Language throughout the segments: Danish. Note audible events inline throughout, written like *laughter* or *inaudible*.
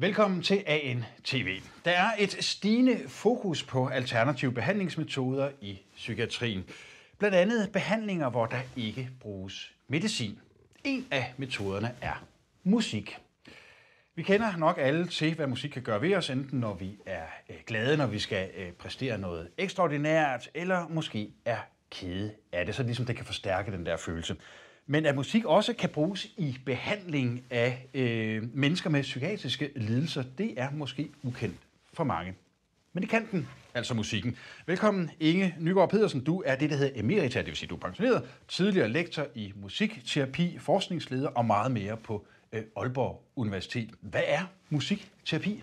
Velkommen til ANTV. Der er et stigende fokus på alternative behandlingsmetoder i psykiatrien. Blandt andet behandlinger, hvor der ikke bruges medicin. En af metoderne er musik. Vi kender nok alle til, hvad musik kan gøre ved os, enten når vi er øh, glade, når vi skal øh, præstere noget ekstraordinært, eller måske er kede af det, så ligesom det kan forstærke den der følelse men at musik også kan bruges i behandling af øh, mennesker med psykiatriske lidelser, det er måske ukendt for mange. Men det kan den, altså musikken. Velkommen Inge Nygaard Pedersen. Du er det, der hedder emerita, det vil sige, du er pensioneret, tidligere lektor i musikterapi, forskningsleder og meget mere på øh, Aalborg Universitet. Hvad er musikterapi?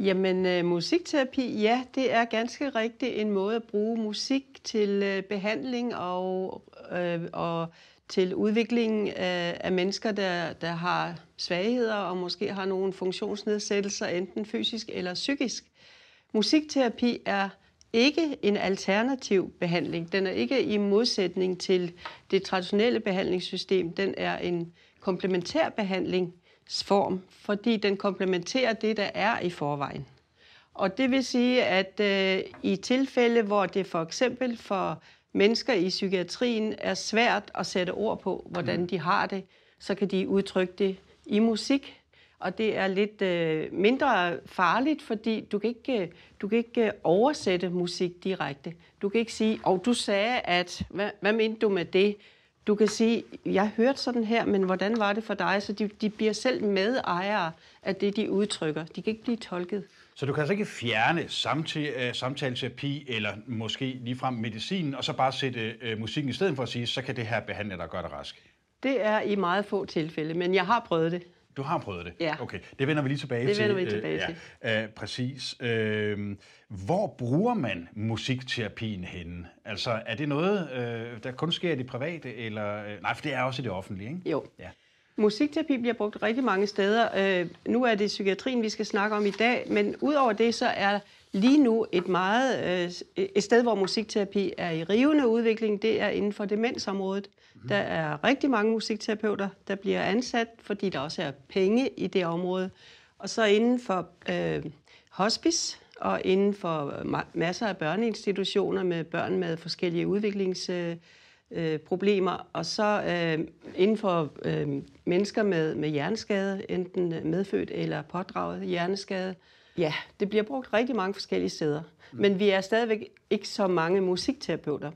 Jamen, øh, musikterapi, ja, det er ganske rigtigt en måde at bruge musik til øh, behandling og, øh, og til udviklingen af, af mennesker, der, der har svagheder og måske har nogle funktionsnedsættelser, enten fysisk eller psykisk. Musikterapi er ikke en alternativ behandling. Den er ikke i modsætning til det traditionelle behandlingssystem. Den er en komplementær behandlingsform, fordi den komplementerer det, der er i forvejen. Og det vil sige, at øh, i tilfælde, hvor det for eksempel for mennesker i psykiatrien er svært at sætte ord på, hvordan mm. de har det, så kan de udtrykke det i musik. Og det er lidt øh, mindre farligt, fordi du kan, ikke, øh, du kan ikke øh, oversætte musik direkte. Du kan ikke sige, og oh, du sagde, at hvad, hvad mente du med det? du kan sige, jeg hørte sådan her, men hvordan var det for dig? Så de, de bliver selv medejere af det, de udtrykker. De kan ikke blive tolket. Så du kan altså ikke fjerne samtale, øh, samtaleterapi eller måske ligefrem medicinen, og så bare sætte øh, musikken i stedet for at sige, så kan det her behandle dig og gøre dig rask? Det er i meget få tilfælde, men jeg har prøvet det. Du har prøvet det? Ja. Okay, det vender vi lige tilbage det til. Det vender vi tilbage øh, ja. til. Øh, præcis. Øh, hvor bruger man musikterapien henne? Altså, er det noget, øh, der kun sker i det private, eller... Øh, nej, for det er også i det offentlige, ikke? Jo. Ja. Musikterapi bliver brugt rigtig mange steder. Øh, nu er det psykiatrien, vi skal snakke om i dag, men udover det, så er lige nu et meget øh, et sted, hvor musikterapi er i rivende udvikling, det er inden for demensområdet. Mm. Der er rigtig mange musikterapeuter, der bliver ansat, fordi der også er penge i det område. Og så inden for øh, hospice og inden for øh, masser af børneinstitutioner med børn med forskellige udviklingsproblemer, øh, øh og så øh, inden for øh, mennesker med, med hjerneskade, enten medfødt eller pådraget hjerneskade, øh, Ja, det bliver brugt rigtig mange forskellige steder. Men vi er stadigvæk ikke så mange musikterapeuter.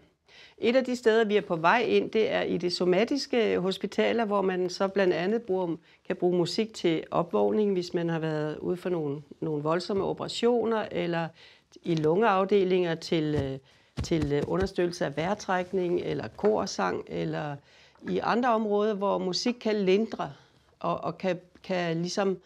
Et af de steder, vi er på vej ind, det er i det somatiske hospitaler, hvor man så blandt andet bruger, kan bruge musik til opvågning, hvis man har været ude for nogle, nogle voldsomme operationer, eller i lungeafdelinger til, øh, til øh, understøttelse af vejrtrækning, eller korsang, eller i andre områder, hvor musik kan lindre og, og kan, kan ligesom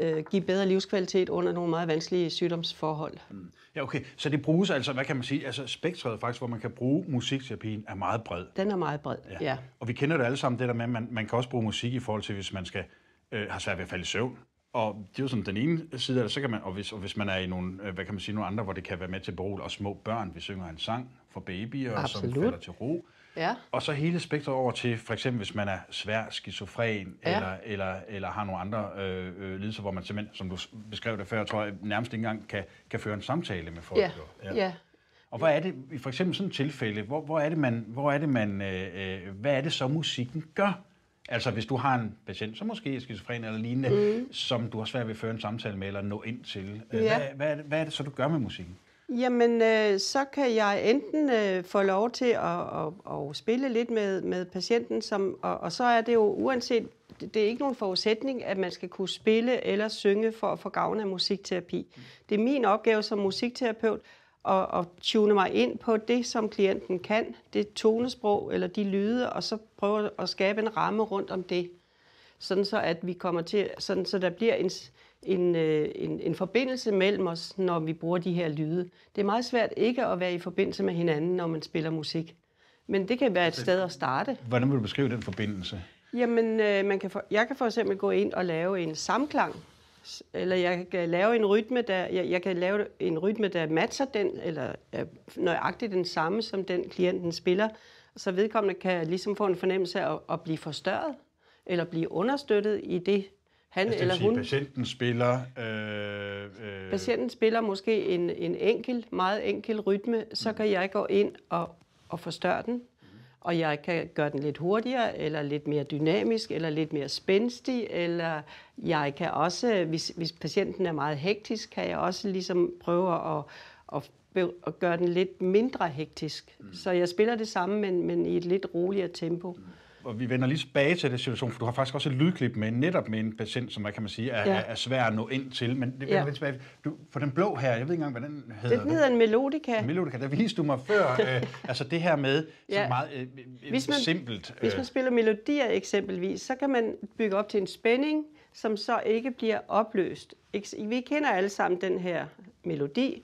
øh, give bedre livskvalitet under nogle meget vanskelige sygdomsforhold. Mm. Ja, okay. Så det bruges altså, hvad kan man sige, altså spektret faktisk, hvor man kan bruge musikterapien, er meget bred. Den er meget bred, ja. ja. Og vi kender det alle sammen, det der med, at man, man kan også bruge musik i forhold til, hvis man skal øh, har svært ved at falde i søvn. Og det er jo sådan den ene side eller så kan man, og hvis, og hvis man er i nogle, øh, hvad kan man sige, nogle andre, hvor det kan være med til brug, og små børn, vi synger en sang for babyer, Absolut. som falder til ro. Ja. Og så hele spektret over til, for eksempel hvis man er svær skizofren, ja. eller, eller, eller har nogle andre øh, øh, lidelser, hvor man simpelthen, som du beskrev det før, tror jeg, nærmest ikke engang kan, kan føre en samtale med folk. Ja. Ja. ja. Og hvor er det, i for eksempel sådan et tilfælde, hvor, hvor er det man, hvor er det man øh, øh, hvad er det så musikken gør? Altså hvis du har en patient, som måske er skizofren eller lignende, mm. som du har svært ved at føre en samtale med eller nå ind til, øh, ja. hvad, hvad, er det, hvad er det så, du gør med musikken? Jamen, øh, så kan jeg enten øh, få lov til at, at, at spille lidt med, med patienten, som, og, og så er det jo uanset, det er ikke nogen forudsætning, at man skal kunne spille eller synge for at få gavn af musikterapi. Mm. Det er min opgave som musikterapeut at, at tune mig ind på det, som klienten kan, det tonesprog eller de lyde, og så prøve at skabe en ramme rundt om det, sådan så at vi kommer til, sådan så der bliver en, en, øh, en, en forbindelse mellem os, når vi bruger de her lyde. Det er meget svært ikke at være i forbindelse med hinanden, når man spiller musik. Men det kan være et sted at starte. Hvordan vil du beskrive den forbindelse? Jamen, øh, man kan for, jeg kan for eksempel gå ind og lave en samklang, eller jeg kan lave en rytme, der, jeg, jeg kan lave en rytme, der matcher den, eller er nøjagtigt den samme, som den klienten spiller, så vedkommende kan ligesom få en fornemmelse af at, at blive forstørret, eller blive understøttet i det, han altså, eller sige, hun. patienten spiller... Øh, øh. Patienten spiller måske en, en enkel, meget enkel rytme, så mm. kan jeg gå ind og, og forstørre den, og jeg kan gøre den lidt hurtigere, eller lidt mere dynamisk, eller lidt mere spændstig, eller jeg kan også, hvis, hvis patienten er meget hektisk, kan jeg også ligesom prøve at, at, og gøre den lidt mindre hektisk. Mm. Så jeg spiller det samme, men, men i et lidt roligere tempo. Mm og vi vender lige tilbage til den situation, for du har faktisk også et lydklip med netop med en patient, som kan man sige er, ja. er, er svær at nå ind til, men det vender ja. lidt tilbage. Du, for den blå her, jeg ved ikke engang, hvad den hedder. Den hedder en melodika. En melodika, der viste du mig før, *laughs* øh, altså det her med ja. så meget øh, øh, hvis man, simpelt. Øh. Hvis man øh. spiller melodier eksempelvis, så kan man bygge op til en spænding, som så ikke bliver opløst. Vi kender alle sammen den her melodi.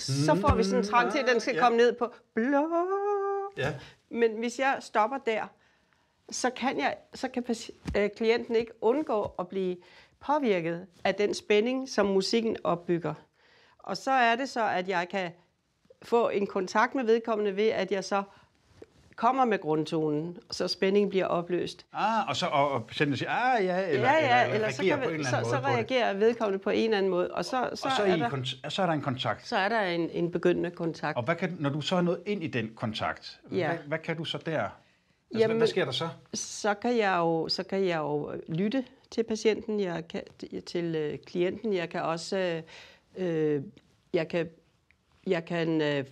så får vi sådan en trang til, at den skal ja. komme ned på blå. Ja. Men hvis jeg stopper der, så kan, jeg, så kan øh, klienten ikke undgå at blive påvirket af den spænding, som musikken opbygger. Og så er det så, at jeg kan få en kontakt med vedkommende ved, at jeg så kommer med grundtonen, så spændingen bliver opløst. Ah, og så og, og sender sig, ah ja, eller, ja, ja, eller, eller, så, kan på en så, så reagerer vedkommende på en eller anden måde, og så, så, og så, er, I der, kont- så er der en kontakt. Så er der en, en begyndende kontakt. Og hvad kan, når du så er nået ind i den kontakt, ja. hvad, hvad kan du så der? Altså, Jamen, hvad sker der så? Så kan jeg jo, så kan jeg jo øh, lytte til patienten, jeg kan, til øh, klienten, jeg kan også... Øh, øh jeg kan jeg kan øh,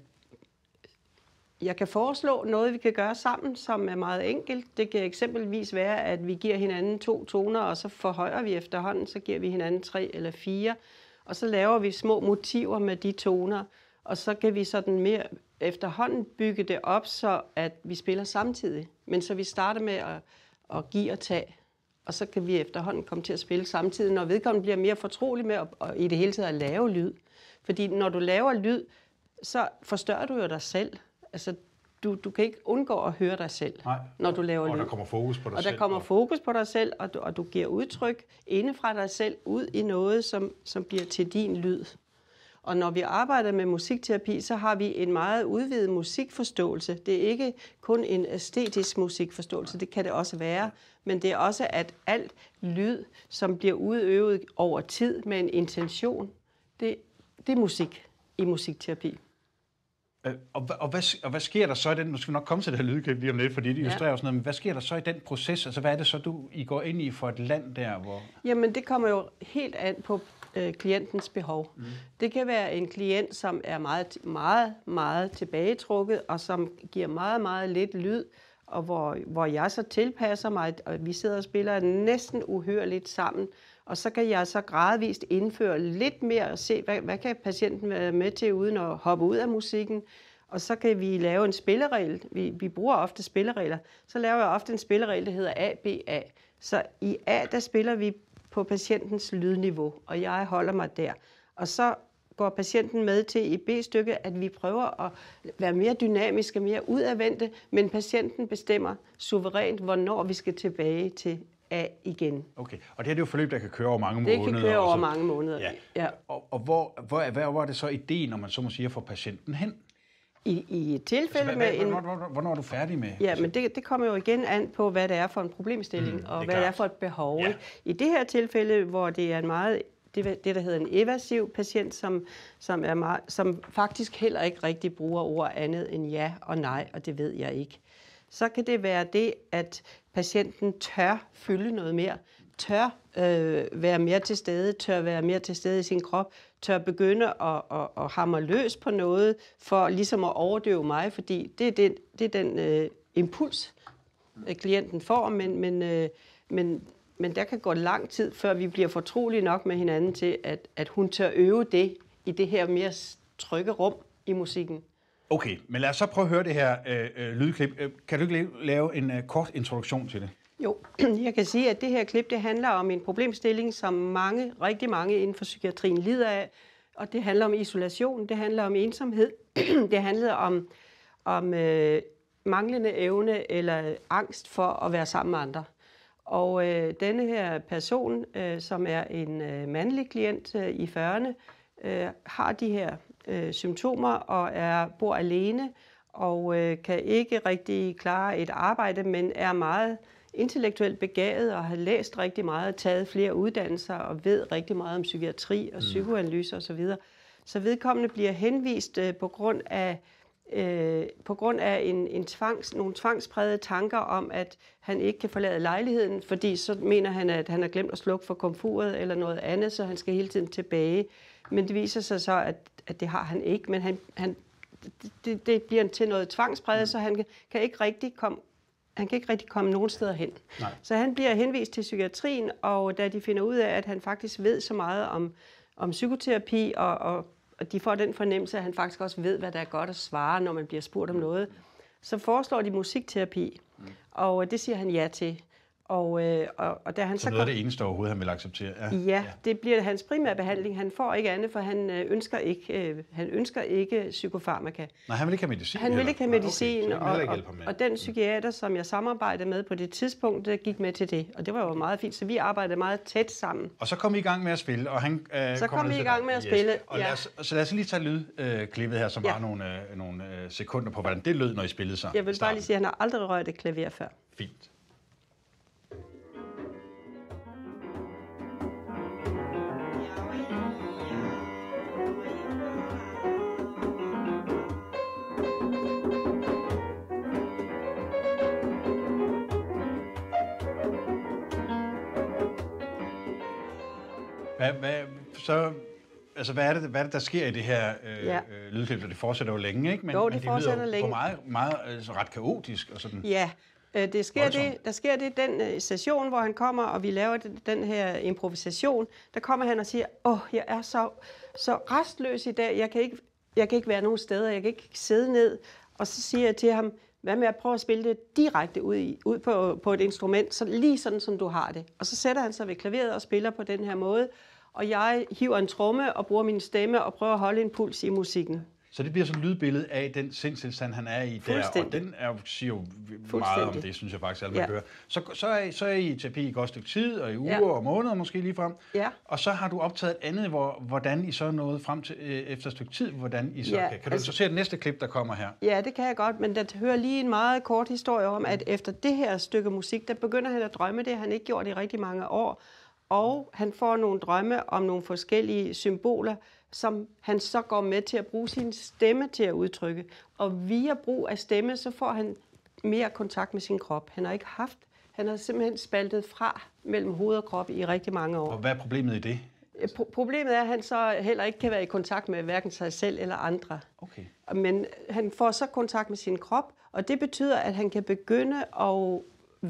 jeg kan foreslå noget, vi kan gøre sammen, som er meget enkelt. Det kan eksempelvis være, at vi giver hinanden to toner, og så forhøjer vi efterhånden, så giver vi hinanden tre eller fire, og så laver vi små motiver med de toner, og så kan vi sådan mere efterhånden bygge det op, så at vi spiller samtidig. Men så vi starter med at, at give og tage, og så kan vi efterhånden komme til at spille samtidig, når vedkommende bliver mere fortrolig med at, at i det hele taget at lave lyd. Fordi når du laver lyd, så forstørrer du jo dig selv. Altså, du, du kan ikke undgå at høre dig selv, Nej. når du laver lyd. Og der kommer fokus på dig og selv. Og der kommer fokus på dig selv, og du, og du giver udtryk inde fra dig selv ud i noget, som, som bliver til din lyd. Og når vi arbejder med musikterapi, så har vi en meget udvidet musikforståelse. Det er ikke kun en æstetisk musikforståelse, det kan det også være, men det er også, at alt lyd, som bliver udøvet over tid med en intention, det, det er musik i musikterapi. Øh, og, og, hvad, og hvad sker der så i den, nu skal vi nok komme til det her lydklip lige om lidt, fordi det illustrerer ja. sådan noget, men hvad sker der så i den proces? Altså hvad er det så, du I går ind i for et land der? Hvor... Jamen det kommer jo helt an på øh, klientens behov. Mm. Det kan være en klient, som er meget, meget, meget tilbagetrukket, og som giver meget, meget lidt lyd, og hvor, hvor jeg så tilpasser mig, og vi sidder og spiller næsten uhørligt sammen, og så kan jeg så gradvist indføre lidt mere og se, hvad, hvad kan patienten være med til uden at hoppe ud af musikken. Og så kan vi lave en spilleregel. Vi, vi bruger ofte spilleregler. Så laver jeg ofte en spilleregel, der hedder ABA. Så i A, der spiller vi på patientens lydniveau, og jeg holder mig der. Og så går patienten med til i B-stykket, at vi prøver at være mere dynamiske, mere udadvendte, men patienten bestemmer suverænt, hvornår vi skal tilbage til af igen. Okay, og det her det er jo et forløb, der kan køre over mange det måneder. Det kan køre over mange måneder, ja. ja. Og, og hvor, hvor, hvad var det så ideen, når man så må sige, at få patienten hen? I, i et tilfælde altså, hvad, med hvad, en... Hvornår, hvornår er du færdig med? Ja, men det, det kommer jo igen an på, hvad det er for en problemstilling, mm, og det hvad klart. det er for et behov. Ja. I det her tilfælde, hvor det er en meget det, det der hedder en evasiv patient, som, som, er meget, som faktisk heller ikke rigtig bruger ord andet end ja og nej, og det ved jeg ikke så kan det være det, at patienten tør fylde noget mere, tør øh, være mere til stede, tør være mere til stede i sin krop, tør begynde at, at, at hamre løs på noget, for ligesom at overdøve mig, fordi det er den, det er den øh, impuls, øh, klienten får, men, men, øh, men, men der kan gå lang tid, før vi bliver fortrolige nok med hinanden til, at, at hun tør øve det i det her mere trygge rum i musikken. Okay, men lad os så prøve at høre det her øh, øh lydklip. Øh, kan du ikke lave en øh, kort introduktion til det? Jo, *clears throat* jeg kan sige, at det her klip det handler om en problemstilling, som mange, rigtig mange inden for psykiatrien lider af. Og det handler om isolation, det handler om ensomhed, *clears throat* det handler om, om øh, manglende evne eller angst for at være sammen med andre. Og øh, denne her person, øh, som er en øh, mandlig klient øh, i 40'erne, øh, har de her øh, symptomer og er, bor alene og øh, kan ikke rigtig klare et arbejde, men er meget intellektuelt begavet og har læst rigtig meget, taget flere uddannelser og ved rigtig meget om psykiatri og mm. psykoanalyse osv. Så vedkommende bliver henvist øh, på grund af øh, på grund af en, en tvangs, nogle tvangsprægede tanker om, at han ikke kan forlade lejligheden, fordi så mener han, at han har glemt at slukke for komfuret eller noget andet, så han skal hele tiden tilbage. Men det viser sig så, at, at det har han ikke, men han, han, det, det bliver til noget tvangspræget, mm. så han kan ikke rigtig komme han kan ikke rigtig komme nogen steder hen. Nej. Så han bliver henvist til psykiatrien, og da de finder ud af, at han faktisk ved så meget om, om psykoterapi, og, og, og de får den fornemmelse, at han faktisk også ved, hvad der er godt at svare, når man bliver spurgt om mm. noget, så foreslår de musikterapi, mm. og øh, det siger han ja til. Og, øh, og, og da han så, så noget kom, af det eneste overhovedet, han vil acceptere? Ja, ja, ja, det bliver hans primære behandling. Han får ikke andet, for han øh, ønsker ikke, øh, han ønsker ikke psykofarmaka. Nej, han vil ikke have medicin? Han vil ikke have medicin, Nej, okay. og, ikke og, og den mm. psykiater, som jeg samarbejdede med på det tidspunkt, der gik med til det. Og det var jo meget fint, så vi arbejdede meget tæt sammen. Og så kom I i gang med at spille, og han øh, Så kom, kom vi i gang med at spille, yes. og ja. lad os, Så lad os lige tage lydklippet øh, her, som ja. var nogle, øh, nogle øh, sekunder på, hvordan det lød, når I spillede sammen. Jeg vil bare lige sige, at han har aldrig rørt et klaver før. Fint. Hvad, hvad, så, altså, hvad, er det, hvad er det, der sker i det her øh, ja. øh, lydklip? Det fortsætter jo længe, ikke? Men, jo, det, men det fortsætter lyder længe. meget, meget altså, ret kaotisk og sådan. Ja, øh, det sker det, der sker det den øh, session, hvor han kommer, og vi laver den, den her improvisation. Der kommer han og siger, åh, oh, jeg er så, så restløs i dag. Jeg kan, ikke, jeg kan ikke være nogen steder. Jeg kan ikke sidde ned. Og så siger jeg til ham, hvad med at prøve at spille det direkte ud, i, ud på, på et instrument, så lige sådan, som du har det. Og så sætter han sig ved klaveret og spiller på den her måde og jeg hiver en tromme og bruger min stemme og prøver at holde en puls i musikken. Så det bliver sådan et lydbillede af den sindstilstand, han er i der, og den er, siger jo meget om det, synes jeg faktisk, at man ja. hører. Så, så, er, så er I i terapi i et godt stykke tid, og i uger ja. og måneder måske lige frem. Ja. Og så har du optaget et andet, hvor, hvordan I så nået frem til, øh, efter et stykke tid, hvordan I så ja, kan. Kan altså, du så se det næste klip, der kommer her? Ja, det kan jeg godt, men der hører lige en meget kort historie om, at efter det her stykke musik, der begynder han at drømme det, han ikke gjort i rigtig mange år og han får nogle drømme om nogle forskellige symboler, som han så går med til at bruge sin stemme til at udtrykke. Og via brug af stemme, så får han mere kontakt med sin krop. Han har ikke haft, han har simpelthen spaltet fra mellem hoved og krop i rigtig mange år. Og hvad er problemet i det? Pro- problemet er, at han så heller ikke kan være i kontakt med hverken sig selv eller andre. Okay. Men han får så kontakt med sin krop, og det betyder, at han kan begynde at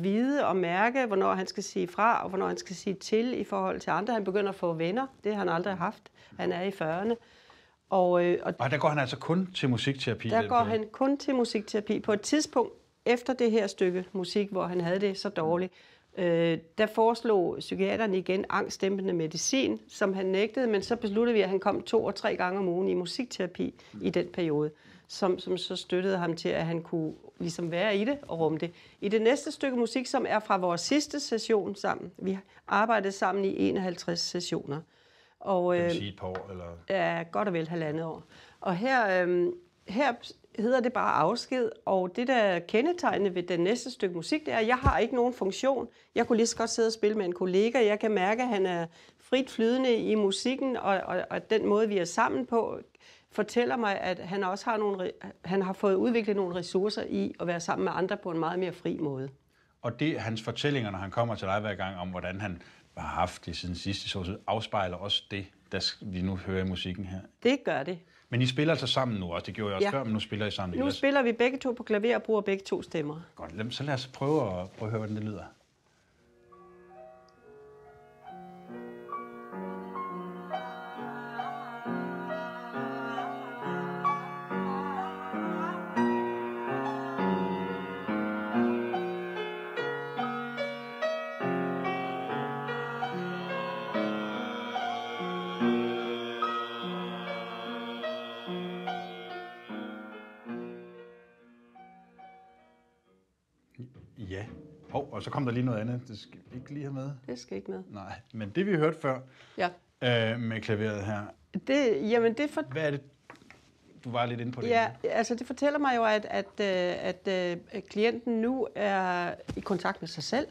vide og mærke, hvornår han skal sige fra og hvornår han skal sige til i forhold til andre. Han begynder at få venner. Det har han aldrig haft. Han er i 40'erne. Og, øh, og, og der går han altså kun til musikterapi? Der går han kun til musikterapi. På et tidspunkt efter det her stykke musik, hvor han havde det så dårligt, øh, der foreslog psykiateren igen angstdæmpende medicin, som han nægtede, men så besluttede vi, at han kom to og tre gange om ugen i musikterapi i den periode som, som så støttede ham til, at han kunne ligesom være i det og rumme det. I det næste stykke musik, som er fra vores sidste session sammen, vi arbejdede sammen i 51 sessioner. Og, øh, det vil sige et par år, eller? Ja, godt og vel halvandet år. Og her, øh, her hedder det bare afsked, og det der kendetegnende ved det næste stykke musik, det er, at jeg har ikke nogen funktion. Jeg kunne lige så godt sidde og spille med en kollega. Jeg kan mærke, at han er frit flydende i musikken, og, og, og den måde, vi er sammen på, fortæller mig, at han også har, nogle, han har fået udviklet nogle ressourcer i at være sammen med andre på en meget mere fri måde. Og det, hans fortællinger, når han kommer til dig hver gang, om hvordan han har haft det siden sidste så afspejler også det, der vi nu hører i musikken her. Det gør det. Men I spiller altså sammen nu også. Det gjorde jeg også ja. før, men nu spiller I sammen. Nu spiller vi begge to på klaver og bruger begge to stemmer. Godt, så lad os prøve at, prøve at høre, hvordan det lyder. så kom der lige noget andet. Det skal vi ikke lige have med. Det skal ikke med. Nej, men det vi hørte før ja. øh, med klaveret her. Det, jamen det for... Hvad er det, du var lidt inde på det. Ja, her? altså det fortæller mig jo, at, at, øh, at, at øh, klienten nu er i kontakt med sig selv,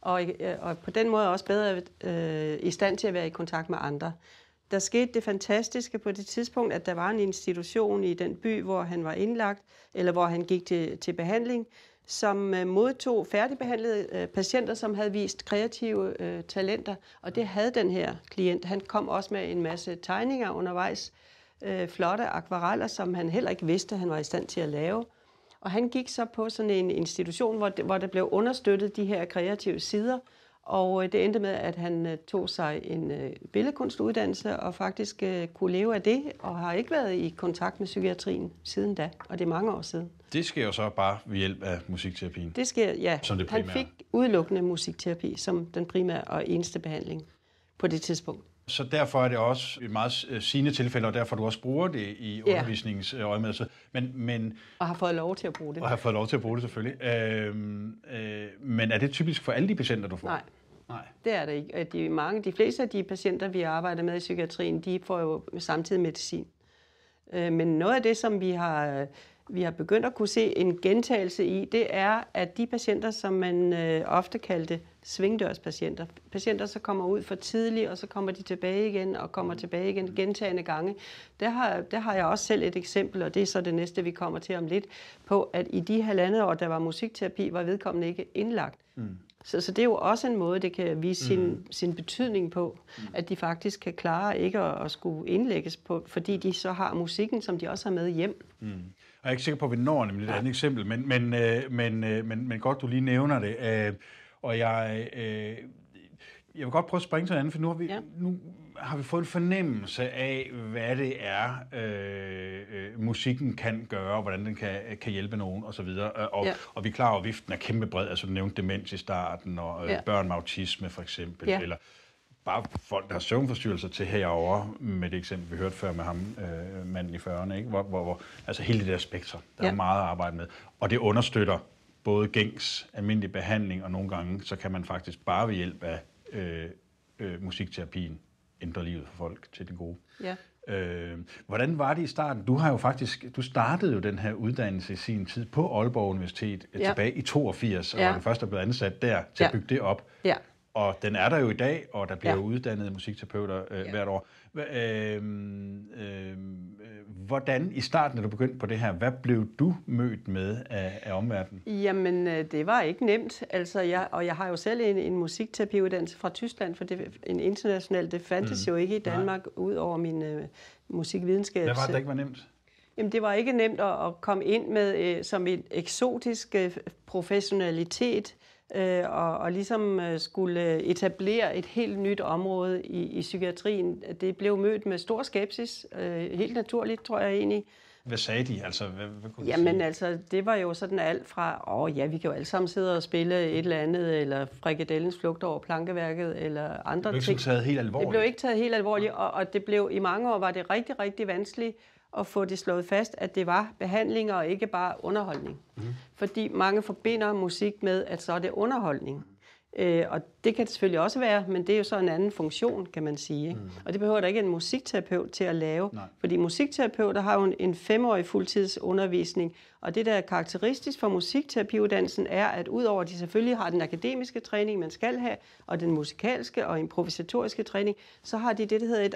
og, øh, og på den måde også bedre øh, i stand til at være i kontakt med andre. Der skete det fantastiske på det tidspunkt, at der var en institution i den by, hvor han var indlagt, eller hvor han gik til, til behandling, som øh, modtog færdigbehandlede øh, patienter, som havde vist kreative øh, talenter. Og det havde den her klient. Han kom også med en masse tegninger undervejs, flotte akvareller, som han heller ikke vidste, han var i stand til at lave. Og han gik så på sådan en institution, hvor, hvor der blev understøttet de her kreative sider, og det endte med, at han tog sig en billedkunstuddannelse og faktisk kunne leve af det, og har ikke været i kontakt med psykiatrien siden da, og det er mange år siden det sker jo så bare ved hjælp af musikterapien? Det sker, ja. Som det primære. Han fik udelukkende musikterapi som den primære og eneste behandling på det tidspunkt. Så derfor er det også et meget øh, sine tilfælde, og derfor du også bruger det i ja. undervisningsøjemed. Øh, men, men, og har fået lov til at bruge det. Og har fået lov til at bruge det, selvfølgelig. Øh, øh, men er det typisk for alle de patienter, du får? Nej. Nej. Det er det ikke. Øh, de, mange, de fleste af de patienter, vi arbejder med i psykiatrien, de får jo samtidig medicin. Men noget af det, som vi har vi har begyndt at kunne se en gentagelse i, det er, at de patienter, som man øh, ofte kaldte svingdørspatienter, patienter, som kommer ud for tidligt, og så kommer de tilbage igen, og kommer tilbage igen gentagende gange, der har, der har jeg også selv et eksempel, og det er så det næste, vi kommer til om lidt, på, at i de halvandet år, der var musikterapi, var vedkommende ikke indlagt. Mm. Så, så det er jo også en måde, det kan vise sin, mm. sin betydning på, mm. at de faktisk kan klare ikke at, at skulle indlægges på, fordi de så har musikken, som de også har med hjem. Mm jeg er ikke sikker på, at vi når nemlig et andet eksempel, men, men, øh, men, øh, men, men godt, du lige nævner det. Øh, og jeg, øh, jeg vil godt prøve at springe til en anden, for nu har vi, ja. nu har vi fået en fornemmelse af, hvad det er, øh, øh, musikken kan gøre, hvordan den kan, kan hjælpe nogen osv. Øh, og, ja. og vi klarer, at viften er kæmpe bred, altså du nævnte demens i starten, og øh, ja. børn med autisme for eksempel, ja. eller bare folk, der har søvnforstyrrelser til herover med det eksempel, vi hørte før med ham, øh, manden i 40'erne, ikke? Hvor, hvor, hvor, altså hele det der spektrum, der ja. er meget at arbejde med. Og det understøtter både gængs almindelig behandling, og nogle gange, så kan man faktisk bare ved hjælp af øh, øh, musikterapien ændre livet for folk til det gode. Ja. Øh, hvordan var det i starten? Du har jo faktisk, du startede jo den her uddannelse i sin tid på Aalborg Universitet øh, ja. tilbage i 82, og ja. var den første, der blev ansat der til ja. at bygge det op. Ja. Og den er der jo i dag, og der bliver ja. uddannet musikterapeuter øh, ja. hvert år. Øh, øh, hvordan i starten, da du begyndte på det her, hvad blev du mødt med af, af omverdenen? Jamen, øh, det var ikke nemt. Altså, jeg, og jeg har jo selv en, en musikterapiuddannelse fra Tyskland, for det, en international, det fandtes mm. jo ikke i Danmark, Nej. ud over min øh, musikvidenskab. Hvad var det, der ikke var nemt? Jamen, det var ikke nemt at, at komme ind med øh, som en eksotisk øh, professionalitet øh, og, og ligesom øh, skulle etablere et helt nyt område i, i psykiatrien. Det blev mødt med stor skepsis, øh, helt naturligt, tror jeg egentlig. Hvad sagde de? Altså, hvad, hvad kunne Jamen sige? altså, det var jo sådan alt fra, åh oh, ja, vi kan jo alle sammen sidde og spille et eller andet, eller frikadellens flugt over plankeværket, eller andre ting. Det blev ikke ting. taget helt alvorligt. Det blev ikke taget helt alvorligt, og, og det blev, i mange år var det rigtig, rigtig vanskeligt at få det slået fast, at det var behandling og ikke bare underholdning. Mm. Fordi mange forbinder musik med, at så er det underholdning. Øh, og det kan det selvfølgelig også være, men det er jo så en anden funktion, kan man sige. Ikke? Mm. Og det behøver der ikke en musikterapeut til at lave, Nej. fordi musikterapeuter har jo en, en femårig fuldtidsundervisning, og det, der er karakteristisk for musikterapiuddannelsen, er, at udover at de selvfølgelig har den akademiske træning, man skal have, og den musikalske og improvisatoriske træning, så har de det, der hedder et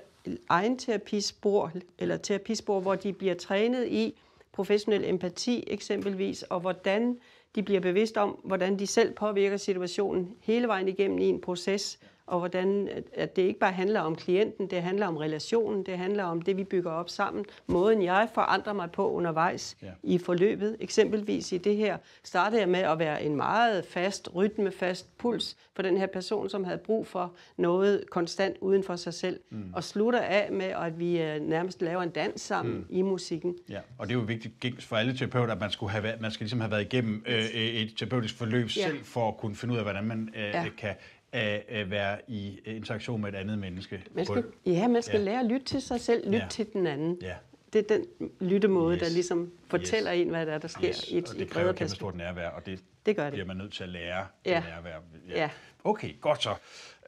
egen terapispor, eller terapispor, hvor de bliver trænet i professionel empati eksempelvis, og hvordan de bliver bevidst om, hvordan de selv påvirker situationen hele vejen igennem i en proces, og hvordan at det ikke bare handler om klienten, det handler om relationen, det handler om det, vi bygger op sammen, måden jeg forandrer mig på undervejs ja. i forløbet. Eksempelvis i det her startede jeg med at være en meget fast rytme, fast puls for den her person, som havde brug for noget konstant uden for sig selv, mm. og slutter af med, at vi øh, nærmest laver en dans sammen mm. i musikken. Ja, og det er jo vigtigt for alle terapeuter, at man, skulle have, man skal ligesom have været igennem øh, øh, et terapeutisk forløb ja. selv, for at kunne finde ud af, hvordan man øh, ja. kan at, være i øh, interaktion med et andet menneske. Man skal, ja, man skal ja. lære at lytte til sig selv, lytte ja. til den anden. Ja det er den lyttemåde, yes. der ligesom fortæller yes. en, hvad der er, der sker yes. i et, og det kræver et stort nærvær, og det, det, gør det bliver man nødt til at lære ja. det nærvær. Ja. ja. Okay, godt så.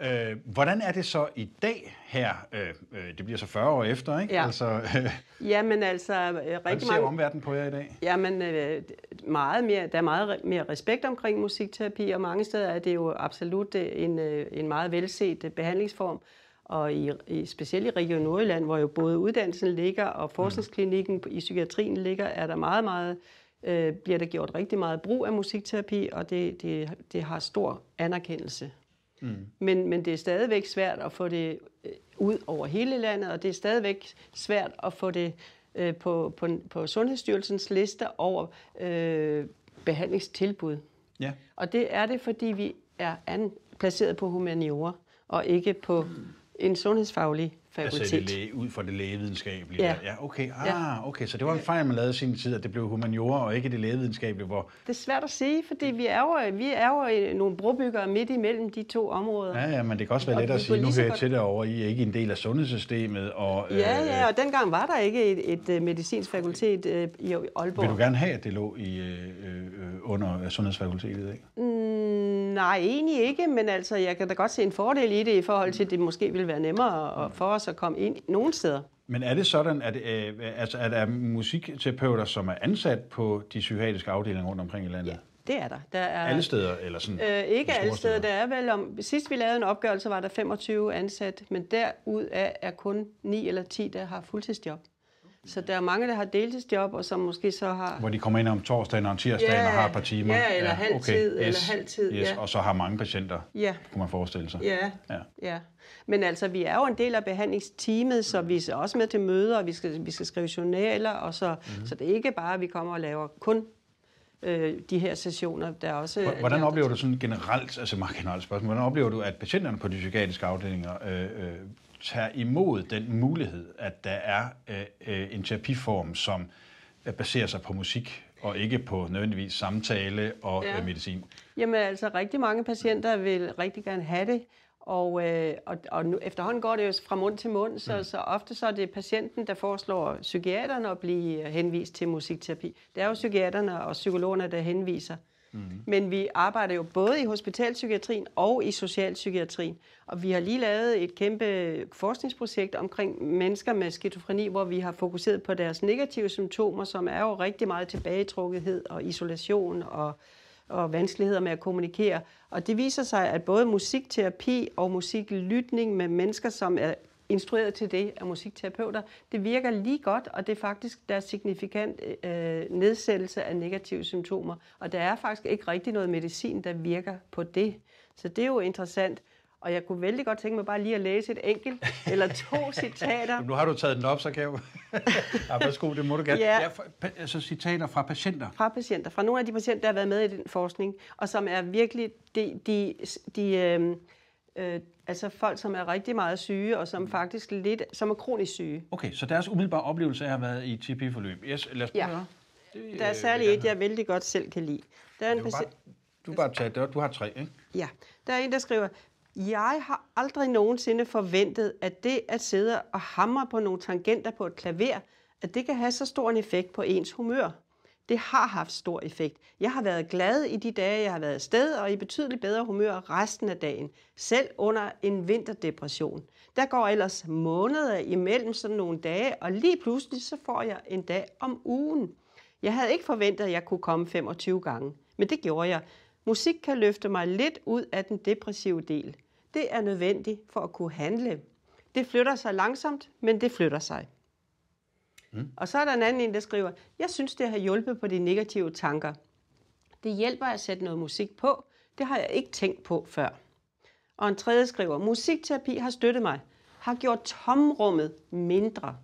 Øh, hvordan er det så i dag her? Øh, øh det bliver så 40 år efter, ikke? Ja. Altså, øh, *laughs* Jamen altså... Øh, rigtig hvordan ser mange, omverdenen på jer i dag? Jamen, øh, meget mere, der er meget mere respekt omkring musikterapi, og mange steder er det jo absolut øh, en, øh, en meget velset behandlingsform. Og i, i, specielt i Region Nordjylland, hvor jo både uddannelsen ligger og mm. forskningsklinikken i psykiatrien ligger, er der meget, meget, øh, bliver der gjort rigtig meget brug af musikterapi, og det, det, det har stor anerkendelse. Mm. Men, men det er stadigvæk svært at få det øh, ud over hele landet, og det er stadigvæk svært at få det øh, på, på, på Sundhedsstyrelsens liste over øh, behandlingstilbud. Ja. Og det er det, fordi vi er an, placeret på humaniora og ikke på mm en sundhedsfaglig Altså, fakultet. Altså det læge, ud fra det lægevidenskabelige? Ja. ja okay. Ah, ja. okay, så det var en fejl, man lavede i sin tid, at det blev humaniora og ikke det lægevidenskabelige? Hvor... Det er svært at sige, fordi vi er jo, vi er jo nogle brobyggere midt imellem de to områder. Ja, ja, men det kan også være og let at sige, nu hører jeg til derovre, I er ikke en del af sundhedssystemet. Og, ja, øh, ja, og dengang var der ikke et, et øh, medicinsk fakultet øh, i Aalborg. Vil du gerne have, at det lå i, øh, øh under øh, sundhedsfakultetet? Ikke? Mm, nej, egentlig ikke, men altså, jeg kan da godt se en fordel i det i forhold til, at det måske ville være nemmere at, for os at komme ind nogen steder. Men er det sådan, at, øh, altså, at der er musikterapeuter, som er ansat på de psykiatriske afdelinger rundt omkring i landet? Ja, det er der. der er, alle steder? Eller sådan, øh, ikke alle steder. steder. Der er vel om, sidst vi lavede en opgørelse, var der 25 ansat, men derud af er kun 9 eller 10, der har fuldtidsjob. Så der er mange, der har deltidsjob, og som måske så har... Hvor de kommer ind om torsdagen og tirsdagen yeah. og har et par timer. Ja, eller ja, halvtid. Okay. Yes, eller halvtid yes. ja. Og så har mange patienter, ja. kunne man forestille sig. Ja. ja, ja. Men altså, vi er jo en del af behandlingsteamet, så vi er også med til møder, og vi skal, vi skal skrive journaler, og så, mm-hmm. så det er ikke bare, at vi kommer og laver kun øh, de her sessioner. Der er også, øh, hvordan oplever du sådan generelt, altså meget generelt spørgsmål, hvordan oplever du, at patienterne på de psykiatriske afdelinger øh, øh, tager imod den mulighed, at der er øh, øh en terapiform, som øh, baserer sig på musik og ikke på nødvendigvis samtale og øh, ja. øh, medicin? Jamen altså, rigtig mange patienter vil rigtig gerne have det, og, øh, og, og nu, efterhånden går det jo fra mund til mund, så, mm. så ofte så er det patienten, der foreslår psykiaterne at blive henvist til musikterapi. Det er jo psykiaterne og psykologerne, der henviser. Mm-hmm. Men vi arbejder jo både i hospitalpsykiatrien og i socialpsykiatrien. Og vi har lige lavet et kæmpe forskningsprojekt omkring mennesker med skizofreni, hvor vi har fokuseret på deres negative symptomer, som er jo rigtig meget tilbagetrukkethed og isolation og og vanskeligheder med at kommunikere. Og det viser sig, at både musikterapi og musiklytning med mennesker, som er instrueret til det af musikterapeuter. Det virker lige godt, og det er faktisk der er signifikant øh, nedsættelse af negative symptomer. Og der er faktisk ikke rigtig noget medicin, der virker på det. Så det er jo interessant. Og jeg kunne vældig godt tænke mig bare lige at læse et enkelt eller to *laughs* citater. Jamen, nu har du taget den op, så kan jeg jo... *laughs* ja, værsgo, det må du gerne. Ja. Ja, for, altså citater fra patienter? Fra patienter. Fra nogle af de patienter, der har været med i den forskning, og som er virkelig de, de, de, de øh, øh, altså folk, som er rigtig meget syge, og som mm. faktisk lidt, som er kronisk syge. Okay, så deres umiddelbare oplevelse har været i TP-forløb. Yes, lad os ja. Det, der er særligt et, jeg vældig godt selv kan lide. Der er en du, bare, du bare tage det, du har tre, ikke? Ja. Der er en, der skriver, jeg har aldrig nogensinde forventet, at det at sidde og hamre på nogle tangenter på et klaver, at det kan have så stor en effekt på ens humør det har haft stor effekt. Jeg har været glad i de dage, jeg har været afsted, og i betydeligt bedre humør resten af dagen, selv under en vinterdepression. Der går ellers måneder imellem sådan nogle dage, og lige pludselig så får jeg en dag om ugen. Jeg havde ikke forventet, at jeg kunne komme 25 gange, men det gjorde jeg. Musik kan løfte mig lidt ud af den depressive del. Det er nødvendigt for at kunne handle. Det flytter sig langsomt, men det flytter sig. Mm. Og så er der en anden en, der skriver, jeg synes, det har hjulpet på de negative tanker. Det hjælper at sætte noget musik på. Det har jeg ikke tænkt på før. Og en tredje skriver, musikterapi har støttet mig, har gjort tomrummet mindre.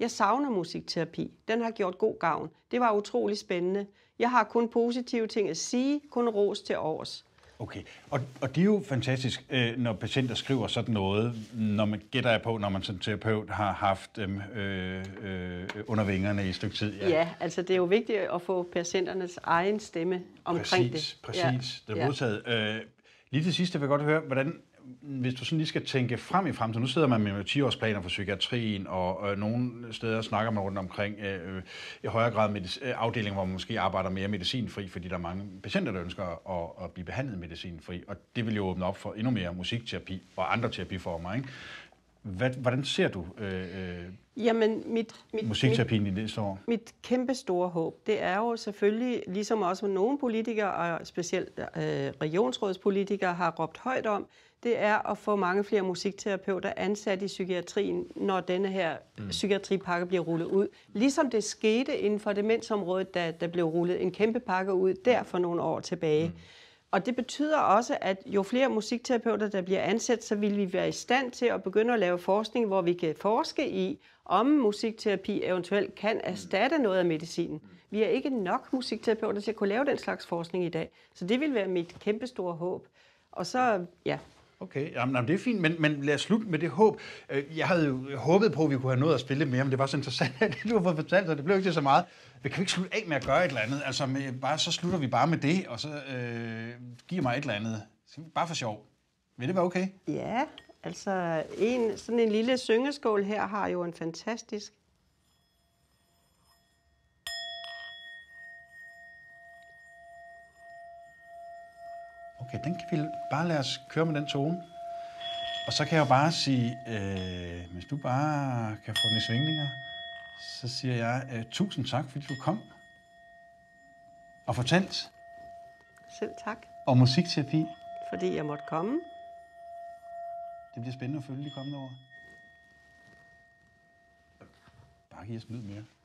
Jeg savner musikterapi. Den har gjort god gavn. Det var utrolig spændende. Jeg har kun positive ting at sige, kun ros til års. Okay, og, og det er jo fantastisk, øh, når patienter skriver sådan noget, når man gætter jeg på, når man som terapeut har haft dem øh, øh, under vingerne i et stykke tid. Ja. ja, altså det er jo vigtigt at få patienternes egen stemme omkring præcis, det. Præcis, præcis. Ja. Det er modtaget. Ja. Øh, lige til sidst vil jeg godt høre, hvordan hvis du sådan lige skal tænke frem i fremtiden, nu sidder man med 10-årsplaner for psykiatrien, og øh, nogle steder snakker man rundt omkring øh, i højere grad medic- øh, afdelinger, hvor man måske arbejder mere medicinfri, fordi der er mange patienter, der ønsker at, at blive behandlet medicinfri, og det vil jo åbne op for endnu mere musikterapi og andre terapiformer. Ikke? Hvad, hvordan ser du øh, øh, Jamen, mit, mit, musikterapien mit, i det år? Mit kæmpe store håb, det er jo selvfølgelig, ligesom også nogle politikere, og specielt øh, regionsrådspolitikere, har råbt højt om, det er at få mange flere musikterapeuter ansat i psykiatrien, når denne her mm. psykiatripakke bliver rullet ud. Ligesom det skete inden for demensområdet, da der blev rullet en kæmpe pakke ud der for nogle år tilbage. Mm. Og det betyder også, at jo flere musikterapeuter, der bliver ansat, så vil vi være i stand til at begynde at lave forskning, hvor vi kan forske i, om musikterapi eventuelt kan erstatte noget af medicinen. Vi er ikke nok musikterapeuter til at kunne lave den slags forskning i dag. Så det vil være mit kæmpestore håb. Og så, ja, Okay, jamen, jamen, det er fint, men, men lad os slutte med det håb. Øh, jeg havde jo håbet på, at vi kunne have noget at spille mere, men det var så interessant, *laughs* at du har fået fortalt, så det blev ikke så meget. Vi kan ikke slutte af med at gøre et eller andet. Altså, med, bare, så slutter vi bare med det, og så øh, giver mig et eller andet. Bare for sjov. Vil det være okay? Ja, altså en, sådan en lille syngeskål her har jo en fantastisk okay, den kan vi bare lade os køre med den tone. Og så kan jeg jo bare sige, øh, hvis du bare kan få den i svingninger, så siger jeg, øh, tusind tak, fordi du kom og fortalte. Selv tak. Og musikterapi. Fordi jeg måtte komme. Det bliver spændende at følge de kommende år. Bare giv os lyd mere.